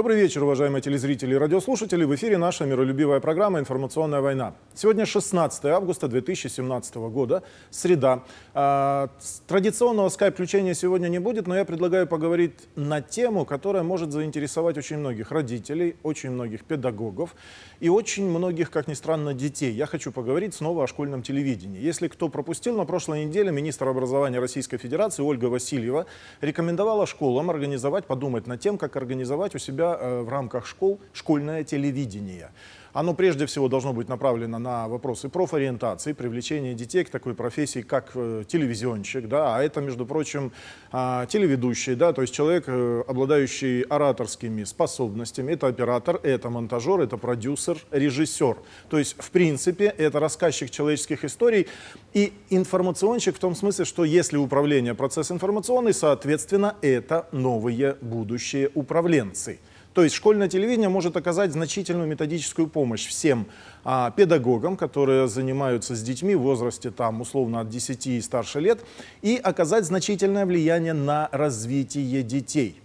Добрый вечер, уважаемые телезрители и радиослушатели. В эфире наша миролюбивая программа «Информационная война». Сегодня 16 августа 2017 года, среда. А, традиционного скайп-включения сегодня не будет, но я предлагаю поговорить на тему, которая может заинтересовать очень многих родителей, очень многих педагогов и очень многих, как ни странно, детей. Я хочу поговорить снова о школьном телевидении. Если кто пропустил, на прошлой неделе министр образования Российской Федерации Ольга Васильева рекомендовала школам организовать, подумать над тем, как организовать у себя Э, в рамках школ школьное телевидение. Оно прежде всего должно быть направлено на вопросы профориентации, привлечения детей к такой профессии, как э, телевизионщик, да, а это, между прочим, а, телеведущий, да, то есть человек, э, обладающий ораторскими способностями, это оператор, это монтажер, это продюсер, режиссер. То есть, в принципе, это рассказчик человеческих историй и информационщик в том смысле, что если управление процесс информационный, соответственно, это новые будущие управленцы. То есть школьное телевидение может оказать значительную методическую помощь всем а, педагогам, которые занимаются с детьми в возрасте там условно от 10 и старше лет, и оказать значительное влияние на развитие детей.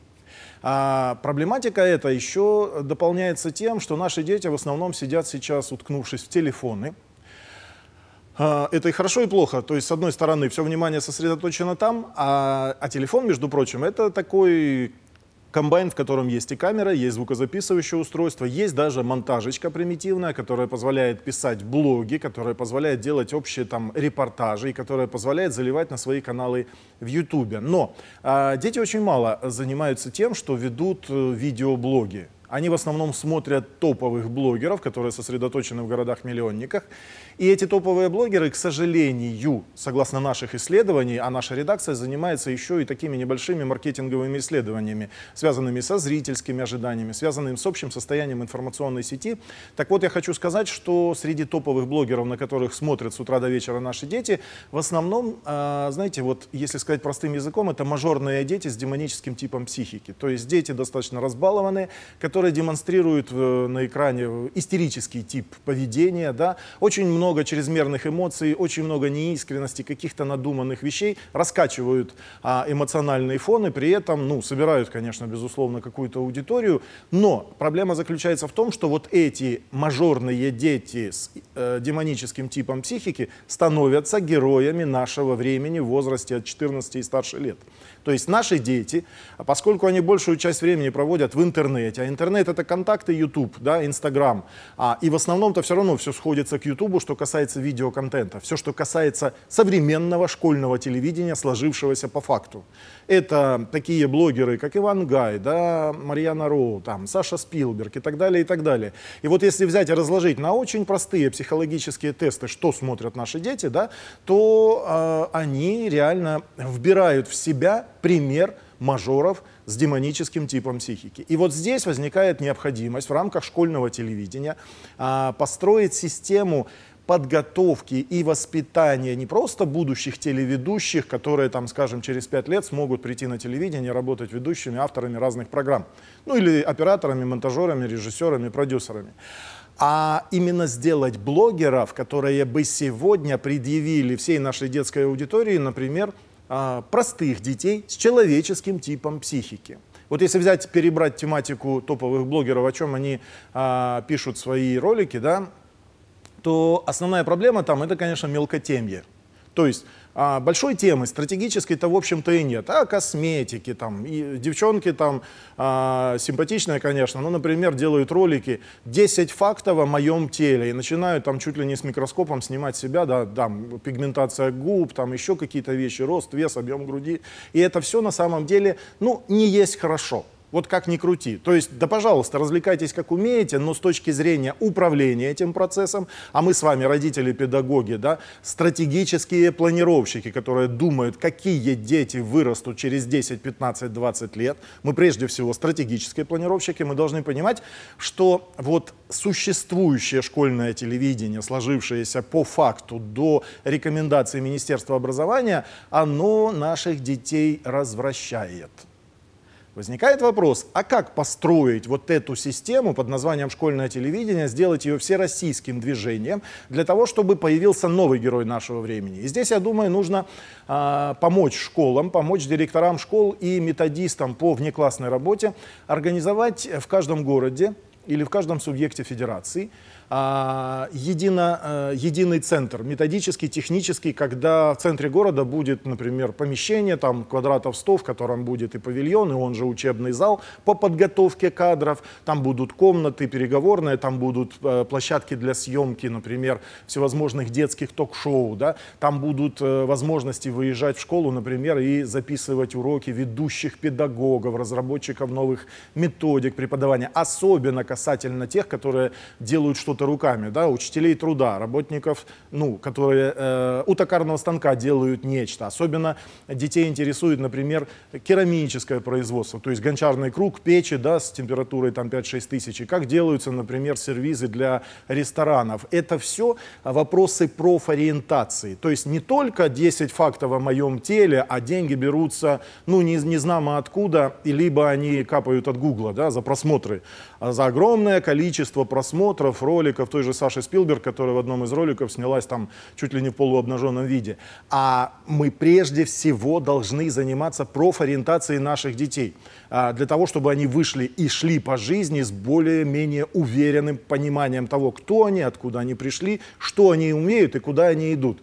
А проблематика эта еще дополняется тем, что наши дети в основном сидят сейчас, уткнувшись в телефоны. А, это и хорошо, и плохо. То есть, с одной стороны, все внимание сосредоточено там, а, а телефон, между прочим, это такой комбайн, в котором есть и камера, есть звукозаписывающее устройство, есть даже монтажечка примитивная, которая позволяет писать блоги, которая позволяет делать общие там репортажи и которая позволяет заливать на свои каналы в Ютубе. Но э, дети очень мало занимаются тем, что ведут э, видеоблоги. Они в основном смотрят топовых блогеров, которые сосредоточены в городах-миллионниках. И эти топовые блогеры, к сожалению, согласно наших исследований, а наша редакция занимается еще и такими небольшими маркетинговыми исследованиями, связанными со зрительскими ожиданиями, связанными с общим состоянием информационной сети. Так вот, я хочу сказать, что среди топовых блогеров, на которых смотрят с утра до вечера наши дети, в основном, а, знаете, вот если сказать простым языком, это мажорные дети с демоническим типом психики. То есть дети достаточно разбалованные, которые которые демонстрируют э, на экране э, истерический тип поведения, да, очень много чрезмерных эмоций, очень много неискренности, каких-то надуманных вещей, раскачивают а, эмоциональные фоны, при этом, ну, собирают, конечно, безусловно, какую-то аудиторию, но проблема заключается в том, что вот эти мажорные дети с э, демоническим типом психики становятся героями нашего времени в возрасте от 14 и старше лет. То есть наши дети, а поскольку они большую часть времени проводят в интернете, а интернет интернет это контакты, YouTube, да, Instagram. А, и в основном-то все равно все сходится к YouTube, что касается видеоконтента. Все, что касается современного школьного телевидения, сложившегося по факту. Это такие блогеры, как Иван Гай, да, Марьяна Роу, там, Саша Спилберг и так далее, и так далее. И вот если взять и разложить на очень простые психологические тесты, что смотрят наши дети, да, то э, они реально вбирают в себя пример мажоров с демоническим типом психики. И вот здесь возникает необходимость в рамках школьного телевидения а, построить систему подготовки и воспитания не просто будущих телеведущих, которые, там, скажем, через пять лет смогут прийти на телевидение, работать ведущими, авторами разных программ, ну или операторами, монтажерами, режиссерами, продюсерами, а именно сделать блогеров, которые бы сегодня предъявили всей нашей детской аудитории, например, а, простых детей с человеческим типом психики. Вот если взять, перебрать тематику топовых блогеров, о чем они а, пишут свои ролики, да, то основная проблема там это, конечно, мелкотемье. То есть а, большой темы стратегической-то, в общем-то, и нет. А косметики там, и девчонки там а, симпатичные, конечно, но, например, делают ролики 10 фактов о моем теле и начинают там чуть ли не с микроскопом снимать себя, да, там пигментация губ, там еще какие-то вещи, рост, вес, объем груди. И это все на самом деле, ну, не есть хорошо. Вот как ни крути. То есть, да, пожалуйста, развлекайтесь как умеете, но с точки зрения управления этим процессом, а мы с вами родители, педагоги, да, стратегические планировщики, которые думают, какие дети вырастут через 10, 15, 20 лет. Мы прежде всего стратегические планировщики, мы должны понимать, что вот существующее школьное телевидение, сложившееся по факту до рекомендации Министерства образования, оно наших детей развращает. Возникает вопрос, а как построить вот эту систему под названием «Школьное телевидение», сделать ее всероссийским движением для того, чтобы появился новый герой нашего времени? И здесь, я думаю, нужно э, помочь школам, помочь директорам школ и методистам по внеклассной работе организовать в каждом городе или в каждом субъекте федерации – а, едино, а, единый центр, методический, технический, когда в центре города будет, например, помещение, там квадратов 100, в котором будет и павильон, и он же учебный зал по подготовке кадров, там будут комнаты переговорные, там будут э, площадки для съемки, например, всевозможных детских ток-шоу, да, там будут э, возможности выезжать в школу, например, и записывать уроки ведущих педагогов, разработчиков новых методик преподавания, особенно касательно тех, которые делают что что-то руками, да, учителей труда, работников, ну, которые э, у токарного станка делают нечто. Особенно детей интересует, например, керамическое производство, то есть гончарный круг, печи, да, с температурой там 5-6 тысяч, и как делаются, например, сервизы для ресторанов. Это все вопросы профориентации, то есть не только 10 фактов о моем теле, а деньги берутся, ну, не, не знамо откуда, и либо они капают от Гугла, да, за просмотры, а за огромное количество просмотров, роликов, роликов той же Саши Спилберг, которая в одном из роликов снялась там чуть ли не в полуобнаженном виде. А мы прежде всего должны заниматься профориентацией наших детей, а, для того, чтобы они вышли и шли по жизни с более-менее уверенным пониманием того, кто они, откуда они пришли, что они умеют и куда они идут.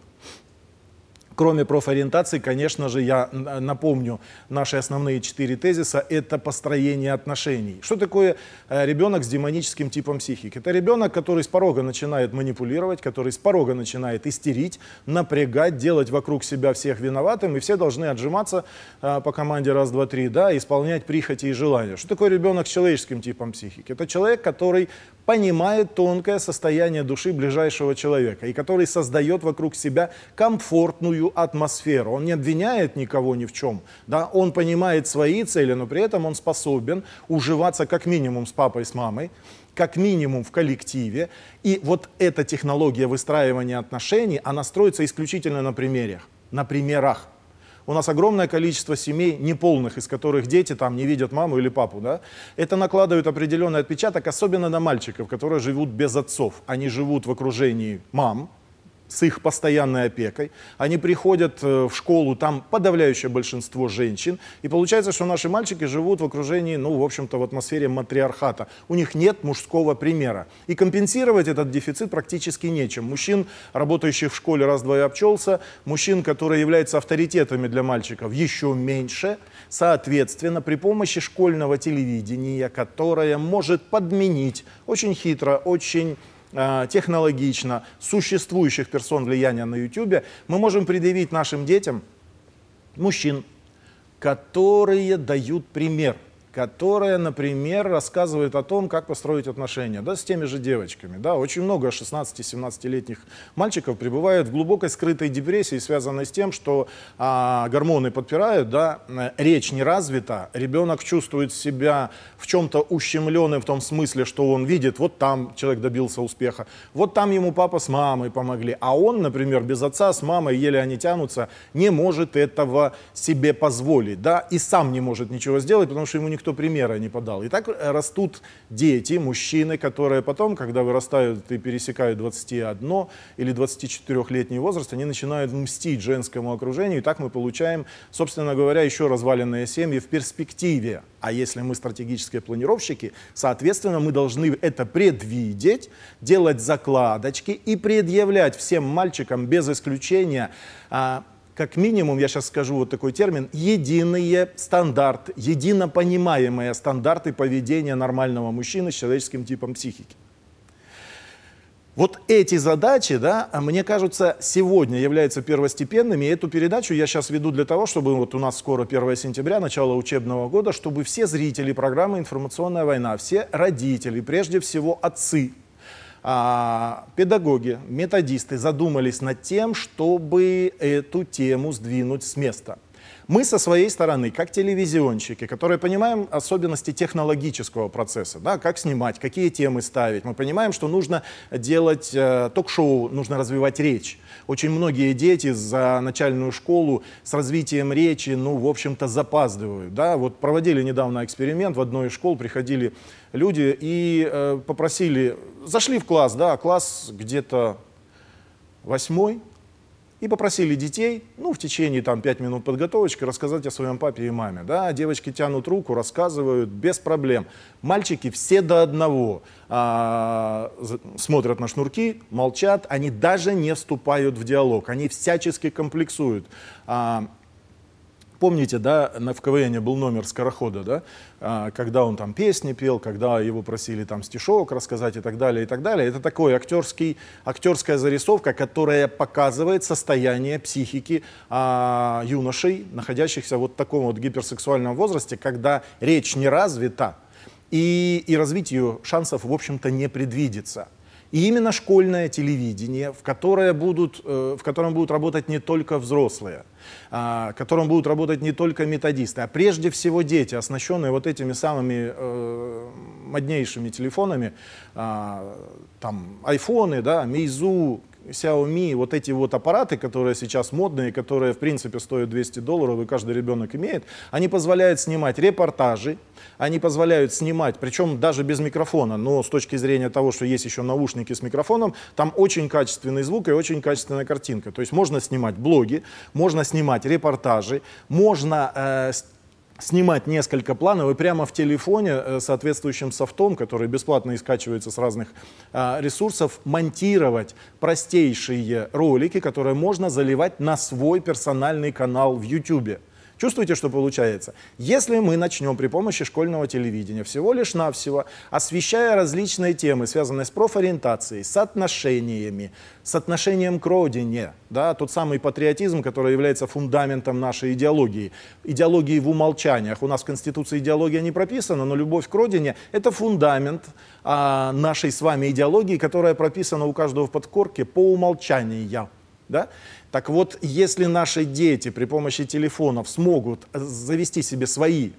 Кроме профориентации, конечно же, я э, напомню, наши основные четыре тезиса – это построение отношений. Что такое э, ребенок с демоническим типом психики? Это ребенок, который с порога начинает манипулировать, который с порога начинает истерить, напрягать, делать вокруг себя всех виноватым, и все должны отжиматься э, по команде раз, два, три, да, исполнять прихоти и желания. Что такое ребенок с человеческим типом психики? Это человек, который понимает тонкое состояние души ближайшего человека и который создает вокруг себя комфортную атмосферу. Он не обвиняет никого ни в чем, да, он понимает свои цели, но при этом он способен уживаться как минимум с папой, с мамой, как минимум в коллективе. И вот эта технология выстраивания отношений, она строится исключительно на примерах. На примерах. У нас огромное количество семей неполных, из которых дети там не видят маму или папу, да? Это накладывает определенный отпечаток, особенно на мальчиков, которые живут без отцов. Они живут в окружении мам, с их постоянной опекой. Они приходят э, в школу, там подавляющее большинство женщин. И получается, что наши мальчики живут в окружении, ну, в общем-то, в атмосфере матриархата. У них нет мужского примера. И компенсировать этот дефицит практически нечем. Мужчин, работающих в школе раз-два и обчелся, мужчин, которые являются авторитетами для мальчиков, еще меньше. Соответственно, при помощи школьного телевидения, которое может подменить очень хитро, очень Э, технологично, существующих персон влияния на YouTube, мы можем предъявить нашим детям мужчин, которые дают пример – которая, например, рассказывает о том, как построить отношения да, с теми же девочками. Да. Очень много 16-17-летних мальчиков пребывают в глубокой скрытой депрессии, связанной с тем, что а, гормоны подпирают, да, э, речь не развита, ребенок чувствует себя в чем-то ущемленным в том смысле, что он видит, вот там человек добился успеха, вот там ему папа с мамой помогли, а он, например, без отца, с мамой, еле они тянутся, не может этого себе позволить, да, и сам не может ничего сделать, потому что ему никто никто примера не подал. И так э, растут дети, мужчины, которые потом, когда вырастают и пересекают 21 или 24-летний возраст, они начинают мстить женскому окружению. И так мы получаем, собственно говоря, еще разваленные семьи в перспективе. А если мы стратегические планировщики, соответственно, мы должны это предвидеть, делать закладочки и предъявлять всем мальчикам без исключения а, как минимум, я сейчас скажу вот такой термин, единые стандарты, едино понимаемые стандарты поведения нормального мужчины с человеческим типом психики. Вот эти задачи, да, а мне кажется, сегодня являются первостепенными. И эту передачу я сейчас веду для того, чтобы вот у нас скоро 1 сентября, начало учебного года, чтобы все зрители программы «Информационная война», все родители, прежде всего отцы, а, педагоги, методисты задумались над тем, чтобы эту тему сдвинуть с места – мы со своей стороны, как телевизионщики, которые понимаем особенности технологического процесса, да, как снимать, какие темы ставить, мы понимаем, что нужно делать э, ток-шоу, нужно развивать речь. Очень многие дети за начальную школу с развитием речи, ну, в общем-то, запаздывают. Да? Вот проводили недавно эксперимент, в одной из школ приходили люди и э, попросили, зашли в класс, да, класс где-то восьмой, и попросили детей, ну, в течение там 5 минут подготовочки, рассказать о своем папе и маме. Да, девочки тянут руку, рассказывают без проблем. Мальчики все до одного а, смотрят на шнурки, молчат, они даже не вступают в диалог, они всячески комплексуют. А, помните, да, на КВН был номер Скорохода, да, а, когда он там песни пел, когда его просили там стишок рассказать и так далее, и так далее. Это такой актерский, актерская зарисовка, которая показывает состояние психики а, юношей, находящихся вот в таком вот гиперсексуальном возрасте, когда речь не развита, и, и развитию шансов, в общем-то, не предвидится. И именно школьное телевидение, в, которое будут, э, в котором будут работать не только взрослые, а, в котором будут работать не только методисты, а прежде всего дети, оснащенные вот этими самыми э, моднейшими телефонами, а, там, айфоны, да, Meizu, Xiaomi, вот эти вот аппараты, которые сейчас модные, которые, в принципе, стоят 200 долларов, и каждый ребенок имеет, они позволяют снимать репортажи, они позволяют снимать, причем даже без микрофона, но с точки зрения того, что есть еще наушники с микрофоном, там очень качественный звук и очень качественная картинка. То есть можно снимать блоги, можно снимать репортажи, можно э, снимать несколько планов и прямо в телефоне э, соответствующим софтом, который бесплатно и скачивается с разных а, ресурсов, монтировать простейшие ролики, которые можно заливать на свой персональный канал в YouTube. Чувствуете, что получается? Если мы начнем при помощи школьного телевидения всего лишь навсего, освещая различные темы, связанные с профориентацией, с отношениями, с отношением к родине, да, тот самый патриотизм, который является фундаментом нашей идеологии, идеологии в умолчаниях. У нас в Конституции идеология не прописана, но любовь к родине – это фундамент а, нашей с вами идеологии, которая прописана у каждого в подкорке по умолчанию. Да? Так вот, если наши дети при помощи телефонов смогут э, завести себе свои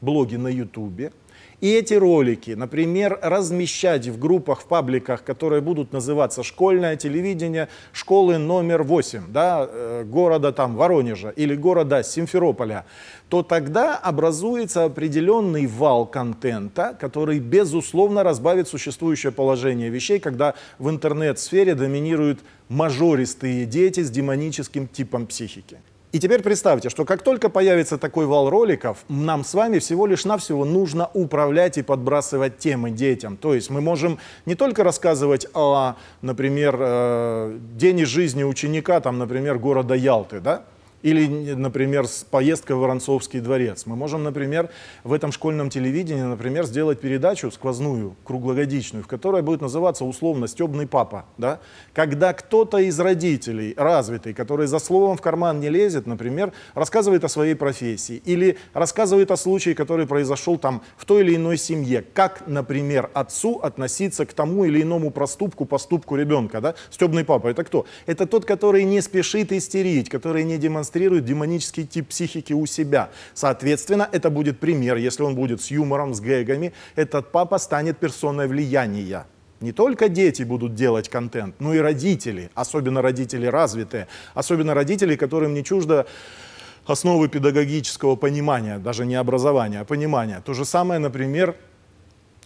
блоги на Ютубе, и эти ролики, например, размещать в группах, в пабликах, которые будут называться «Школьное телевидение школы номер 8», да, э, города там Воронежа или города Симферополя, то тогда образуется определенный вал контента, который, безусловно, разбавит существующее положение вещей, когда в интернет-сфере доминируют мажористые дети с демоническим типом психики. И теперь представьте, что как только появится такой вал роликов, нам с вами всего лишь навсего нужно управлять и подбрасывать темы детям. То есть мы можем не только рассказывать о, например, э, день жизни ученика, там, например, города Ялты, да? Или, например, с поездкой в Воронцовский дворец. Мы можем, например, в этом школьном телевидении, например, сделать передачу сквозную, круглогодичную, в которой будет называться условно «Стебный папа». Да? Когда кто-то из родителей, развитый, который за словом в карман не лезет, например, рассказывает о своей профессии или рассказывает о случае, который произошел там в той или иной семье. Как, например, отцу относиться к тому или иному проступку, поступку ребенка. Да? Стебный папа – это кто? Это тот, который не спешит истерить, который не демонстрирует демонстрирует демонический тип психики у себя. Соответственно, это будет пример. Если он будет с юмором, с гэгами, этот папа станет персоной влияния. Не только дети будут делать контент, но и родители, особенно родители развитые, особенно родители, которым не чуждо основы педагогического понимания, даже не образования, а понимания. То же самое, например,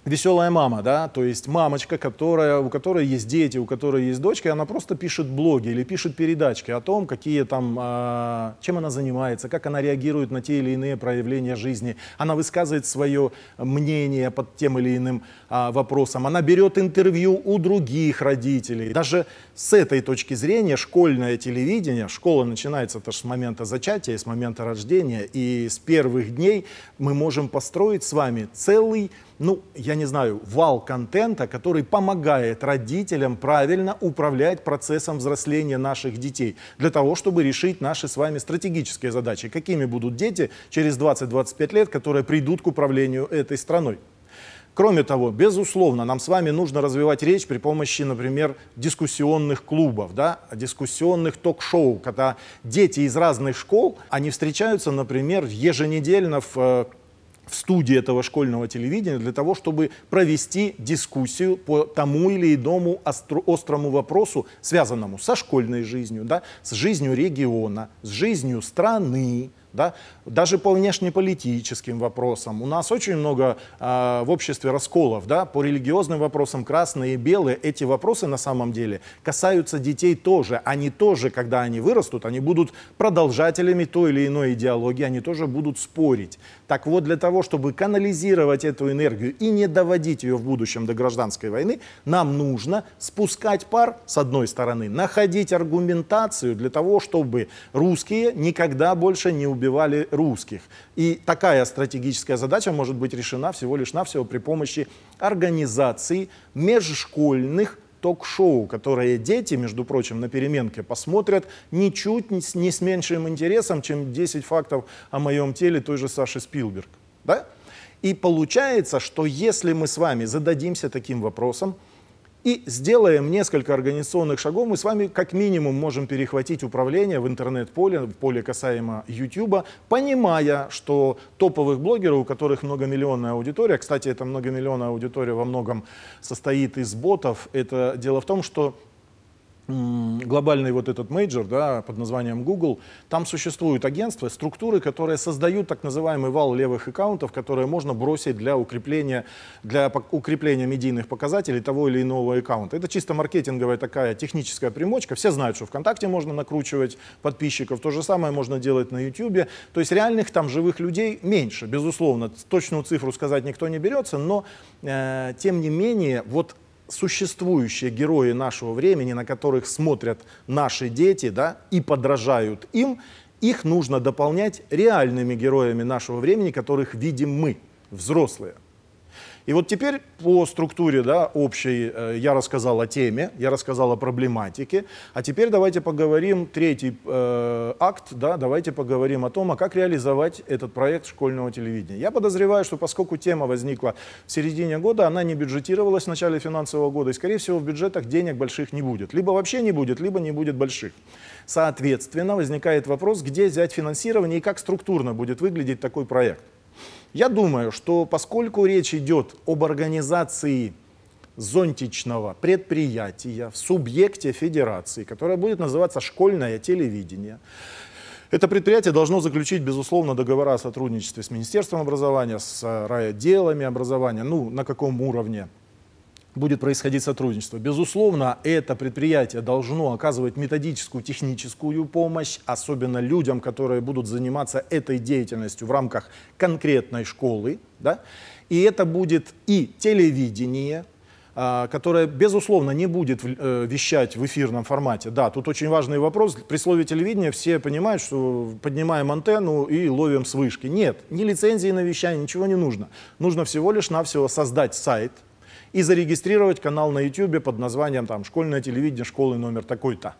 веселая мама, да, то есть мамочка, которая, у которой есть дети, у которой есть дочка, она просто пишет блоги или пишет передачки о том, какие там, э, чем она занимается, как она реагирует на те или иные проявления жизни, она высказывает свое мнение под тем или иным э, вопросом, она берет интервью у других родителей. Даже с этой точки зрения школьное телевидение, школа начинается тоже с момента зачатия, с момента рождения, и с первых дней мы можем построить с вами целый, ну, я не знаю, вал контента, который помогает родителям правильно управлять процессом взросления наших детей для того, чтобы решить наши с вами стратегические задачи. Какими будут дети через 20-25 лет, которые придут к управлению этой страной? Кроме того, безусловно, нам с вами нужно развивать речь при помощи, например, дискуссионных клубов, да, дискуссионных ток-шоу, когда дети из разных школ, они встречаются, например, еженедельно в э, в студии этого школьного телевидения для того, чтобы провести дискуссию по тому или иному острому вопросу, связанному со школьной жизнью, да, с жизнью региона, с жизнью страны, да, даже по внешнеполитическим вопросам. У нас очень много э, в обществе расколов, да, по религиозным вопросам красные и белые. Эти вопросы на самом деле касаются детей тоже. Они тоже, когда они вырастут, они будут продолжателями той или иной идеологии, они тоже будут спорить. Так вот, для того, чтобы канализировать эту энергию и не доводить ее в будущем до гражданской войны, нам нужно спускать пар, с одной стороны, находить аргументацию для того, чтобы русские никогда больше не убирали убивали русских. И такая стратегическая задача может быть решена всего лишь навсего при помощи организации межшкольных ток-шоу, которые дети, между прочим, на переменке посмотрят ничуть не с меньшим интересом, чем 10 фактов о моем теле той же Саши Спилберг. Да? И получается, что если мы с вами зададимся таким вопросом, и сделаем несколько организационных шагов, мы с вами как минимум можем перехватить управление в интернет-поле, в поле касаемо YouTube, понимая, что топовых блогеров, у которых многомиллионная аудитория, кстати, эта многомиллионная аудитория во многом состоит из ботов, это дело в том, что глобальный вот этот мейджор да, под названием Google, там существуют агентства, структуры, которые создают так называемый вал левых аккаунтов, которые можно бросить для укрепления, для укрепления медийных показателей того или иного аккаунта. Это чисто маркетинговая такая техническая примочка. Все знают, что ВКонтакте можно накручивать подписчиков, то же самое можно делать на YouTube. То есть реальных там живых людей меньше, безусловно. Точную цифру сказать никто не берется, но э, тем не менее вот существующие герои нашего времени, на которых смотрят наши дети да, и подражают им, их нужно дополнять реальными героями нашего времени, которых видим мы, взрослые. И вот теперь по структуре да, общей э, я рассказал о теме, я рассказал о проблематике, а теперь давайте поговорим, третий э, акт, да, давайте поговорим о том, а как реализовать этот проект школьного телевидения. Я подозреваю, что поскольку тема возникла в середине года, она не бюджетировалась в начале финансового года, и, скорее всего, в бюджетах денег больших не будет. Либо вообще не будет, либо не будет больших. Соответственно, возникает вопрос, где взять финансирование и как структурно будет выглядеть такой проект. Я думаю, что поскольку речь идет об организации зонтичного предприятия в субъекте федерации, которое будет называться «Школьное телевидение», это предприятие должно заключить, безусловно, договора о сотрудничестве с Министерством образования, с райотделами образования, ну, на каком уровне будет происходить сотрудничество. Безусловно, это предприятие должно оказывать методическую, техническую помощь, особенно людям, которые будут заниматься этой деятельностью в рамках конкретной школы. Да? И это будет и телевидение, а, которое безусловно, не будет э, вещать в эфирном формате. Да, тут очень важный вопрос. При слове телевидения все понимают, что поднимаем антенну и ловим с вышки. Нет, ни лицензии на вещание, ничего не нужно. Нужно всего лишь навсего создать сайт, и зарегистрировать канал на YouTube под названием там, «Школьное телевидение школы номер такой-то».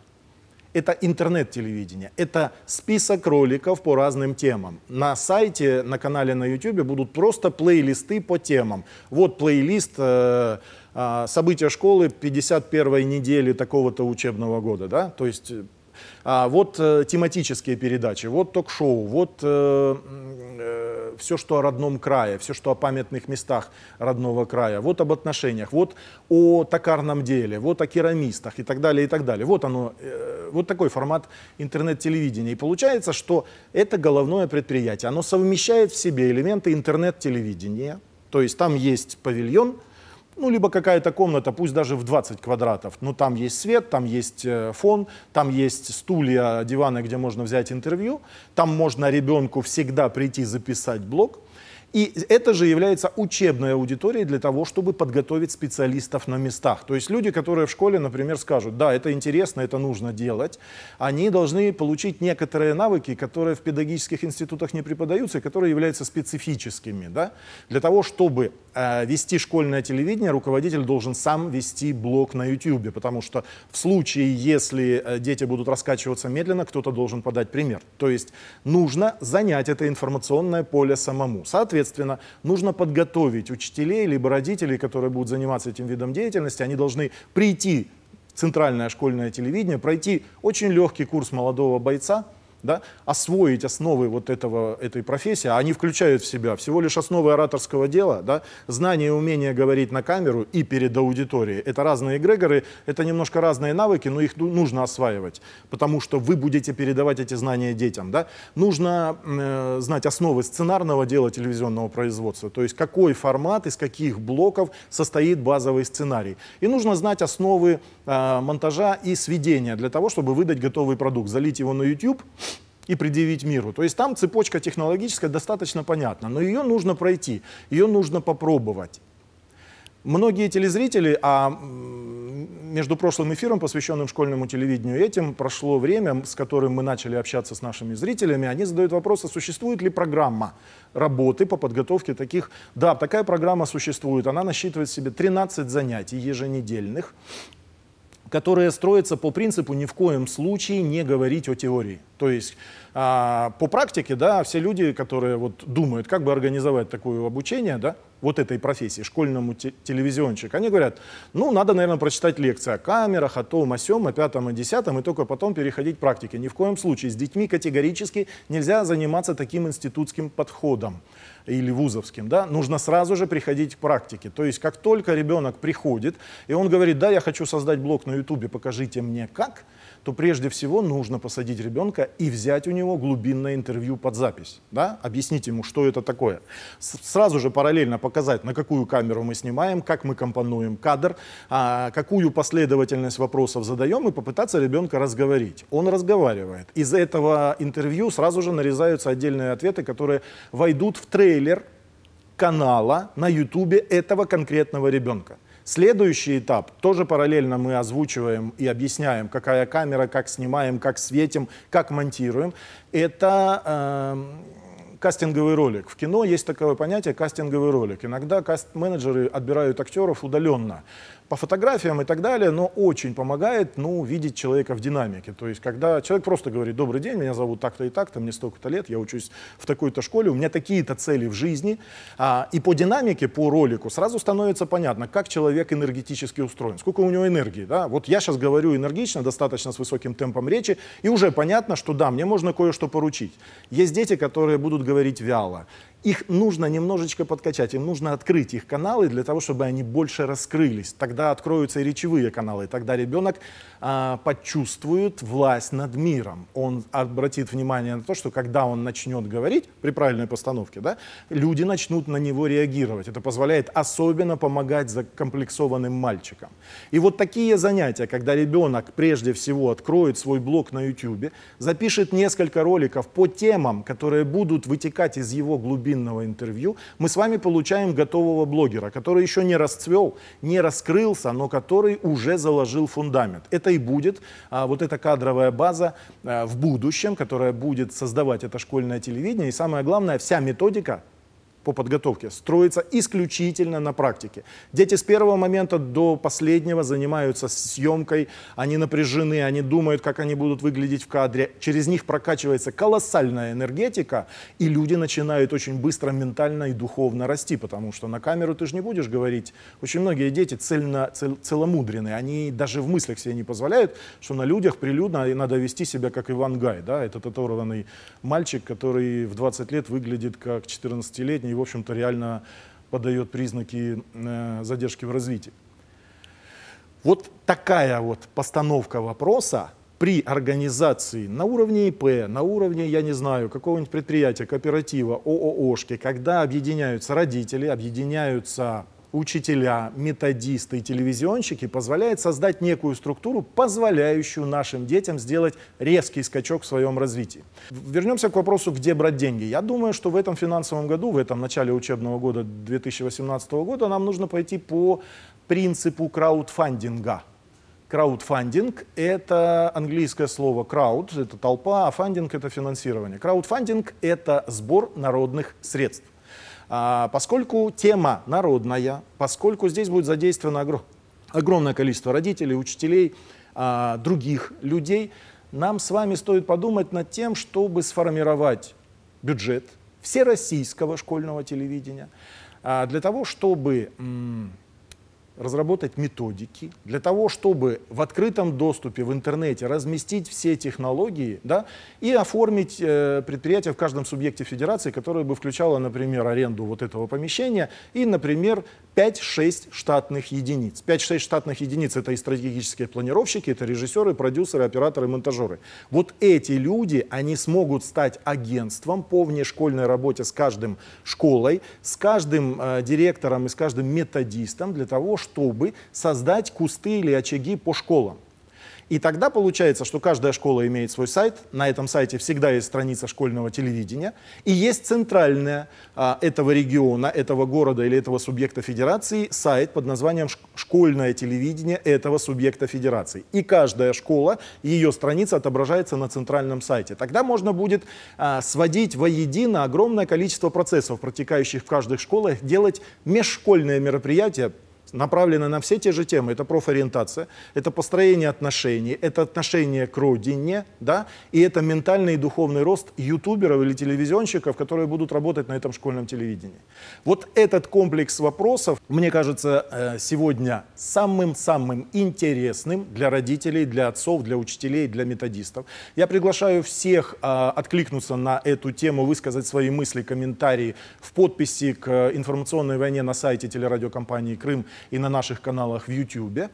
Это интернет-телевидение, это список роликов по разным темам. На сайте, на канале на YouTube будут просто плейлисты по темам. Вот плейлист э, э, события школы 51-й недели такого-то учебного года, да, то есть э, а вот э, тематические передачи, вот ток-шоу, вот э, все, что о родном крае, все, что о памятных местах родного края, вот об отношениях, вот о токарном деле, вот о керамистах и так далее, и так далее. Вот оно, э, вот такой формат интернет-телевидения. И получается, что это головное предприятие, оно совмещает в себе элементы интернет-телевидения, то есть там есть павильон, ну, либо какая-то комната, пусть даже в 20 квадратов, но ну, там есть свет, там есть э, фон, там есть стулья, диваны, где можно взять интервью, там можно ребенку всегда прийти записать блог, и это же является учебной аудиторией для того, чтобы подготовить специалистов на местах. То есть люди, которые в школе, например, скажут, да, это интересно, это нужно делать, они должны получить некоторые навыки, которые в педагогических институтах не преподаются и которые являются специфическими. Да? Для того, чтобы э, вести школьное телевидение, руководитель должен сам вести блог на YouTube, потому что в случае, если э, дети будут раскачиваться медленно, кто-то должен подать пример. То есть нужно занять это информационное поле самому. Соответственно, Соответственно, нужно подготовить учителей, либо родителей, которые будут заниматься этим видом деятельности. Они должны прийти в центральное школьное телевидение, пройти очень легкий курс молодого бойца – да, освоить основы вот этого, этой профессии, а они включают в себя всего лишь основы ораторского дела, да, знание и умение говорить на камеру и перед аудиторией. Это разные эгрегоры, это немножко разные навыки, но их нужно осваивать, потому что вы будете передавать эти знания детям. Да. Нужно э, знать основы сценарного дела телевизионного производства, то есть какой формат, из каких блоков состоит базовый сценарий. И нужно знать основы э, монтажа и сведения для того, чтобы выдать готовый продукт, залить его на YouTube, и предъявить миру. То есть там цепочка технологическая достаточно понятна, но ее нужно пройти, ее нужно попробовать. Многие телезрители, а между прошлым эфиром, посвященным школьному телевидению, этим прошло время, с которым мы начали общаться с нашими зрителями, они задают вопрос, а существует ли программа работы по подготовке таких... Да, такая программа существует, она насчитывает в себе 13 занятий еженедельных, которые строятся по принципу «ни в коем случае не говорить о теории». То есть а, по практике, да, все люди, которые вот думают, как бы организовать такое обучение, да, вот этой профессии, школьному те телевизионщику, они говорят, ну, надо, наверное, прочитать лекции о камерах, о том, о сём, о пятом, о десятом, и только потом переходить к практике. Ни в коем случае с детьми категорически нельзя заниматься таким институтским подходом или вузовским, да, нужно сразу же приходить к практике. То есть, как только ребенок приходит, и он говорит, да, я хочу создать блог на ютубе, покажите мне как, то прежде всего нужно посадить ребенка и взять у него глубинное интервью под запись. Да? Объяснить ему, что это такое. С сразу же параллельно показать, на какую камеру мы снимаем, как мы компонуем кадр, а, какую последовательность вопросов задаем и попытаться ребенка разговорить. Он разговаривает. Из этого интервью сразу же нарезаются отдельные ответы, которые войдут в трейлер канала на ютубе этого конкретного ребенка. Следующий этап тоже параллельно мы озвучиваем и объясняем, какая камера, как снимаем, как светим, как монтируем. Это э, кастинговый ролик. В кино есть такое понятие кастинговый ролик. Иногда каст-менеджеры отбирают актеров удаленно по фотографиям и так далее, но очень помогает, ну, видеть человека в динамике. То есть, когда человек просто говорит, добрый день, меня зовут так-то и так-то, мне столько-то лет, я учусь в такой-то школе, у меня такие-то цели в жизни. А, и по динамике, по ролику сразу становится понятно, как человек энергетически устроен, сколько у него энергии. Да? Вот я сейчас говорю энергично, достаточно с высоким темпом речи, и уже понятно, что да, мне можно кое-что поручить. Есть дети, которые будут говорить вяло их нужно немножечко подкачать, им нужно открыть их каналы для того, чтобы они больше раскрылись. Тогда откроются и речевые каналы, и тогда ребенок а, почувствует власть над миром. Он обратит внимание на то, что когда он начнет говорить при правильной постановке, да, люди начнут на него реагировать. Это позволяет особенно помогать закомплексованным мальчикам. И вот такие занятия, когда ребенок прежде всего откроет свой блог на YouTube, запишет несколько роликов по темам, которые будут вытекать из его глубины глубинного интервью, мы с вами получаем готового блогера, который еще не расцвел, не раскрылся, но который уже заложил фундамент. Это и будет а, вот эта кадровая база а, в будущем, которая будет создавать это школьное телевидение. И самое главное, вся методика по подготовке строится исключительно на практике. Дети с первого момента до последнего занимаются съемкой, они напряжены, они думают, как они будут выглядеть в кадре. Через них прокачивается колоссальная энергетика, и люди начинают очень быстро ментально и духовно расти, потому что на камеру ты же не будешь говорить. Очень многие дети цельно, цел, целомудренные, они даже в мыслях себе не позволяют, что на людях прилюдно надо вести себя как Иван Гай, да, этот оторванный мальчик, который в 20 лет выглядит как 14-летний в общем-то, реально подает признаки э, задержки в развитии. Вот такая вот постановка вопроса при организации на уровне ИП, на уровне, я не знаю, какого-нибудь предприятия, кооператива, ОООшки, когда объединяются родители, объединяются учителя, методисты и телевизионщики позволяет создать некую структуру, позволяющую нашим детям сделать резкий скачок в своем развитии. Вернемся к вопросу, где брать деньги. Я думаю, что в этом финансовом году, в этом начале учебного года 2018 года нам нужно пойти по принципу краудфандинга. Краудфандинг – это английское слово крауд, это толпа, а фандинг – это финансирование. Краудфандинг – это сбор народных средств. А, поскольку тема народная, поскольку здесь будет задействовано огромное количество родителей, учителей, а, других людей, нам с вами стоит подумать над тем, чтобы сформировать бюджет всероссийского школьного телевидения, а, для того, чтобы разработать методики для того, чтобы в открытом доступе в интернете разместить все технологии да, и оформить э, предприятие в каждом субъекте федерации, которое бы включало, например, аренду вот этого помещения и, например, 5-6 штатных единиц. 5-6 штатных единиц — это и стратегические планировщики, это режиссеры, продюсеры, операторы, монтажеры. Вот эти люди, они смогут стать агентством по внешкольной работе с каждым школой, с каждым э, директором и с каждым методистом для того, чтобы чтобы создать кусты или очаги по школам. И тогда получается, что каждая школа имеет свой сайт. На этом сайте всегда есть страница школьного телевидения. И есть центральная а, этого региона, этого города или этого субъекта федерации сайт под названием «Школьное телевидение этого субъекта федерации». И каждая школа, ее страница отображается на центральном сайте. Тогда можно будет а, сводить воедино огромное количество процессов, протекающих в каждой школе, делать межшкольные мероприятия, направлены на все те же темы. Это профориентация, это построение отношений, это отношение к родине, да, и это ментальный и духовный рост ютуберов или телевизионщиков, которые будут работать на этом школьном телевидении. Вот этот комплекс вопросов, мне кажется, э, сегодня самым-самым интересным для родителей, для отцов, для учителей, для методистов. Я приглашаю всех э, откликнуться на эту тему, высказать свои мысли, комментарии в подписи к э, информационной войне на сайте телерадиокомпании «Крым» и на наших каналах в YouTube.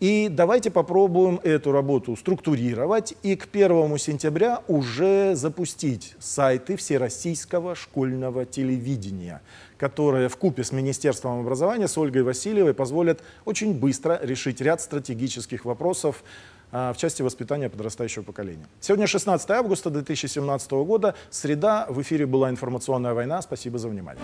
И давайте попробуем эту работу структурировать и к 1 сентября уже запустить сайты Всероссийского школьного телевидения, которые в купе с Министерством образования, с Ольгой Васильевой позволят очень быстро решить ряд стратегических вопросов а, в части воспитания подрастающего поколения. Сегодня 16 августа 2017 года, среда, в эфире была информационная война. Спасибо за внимание.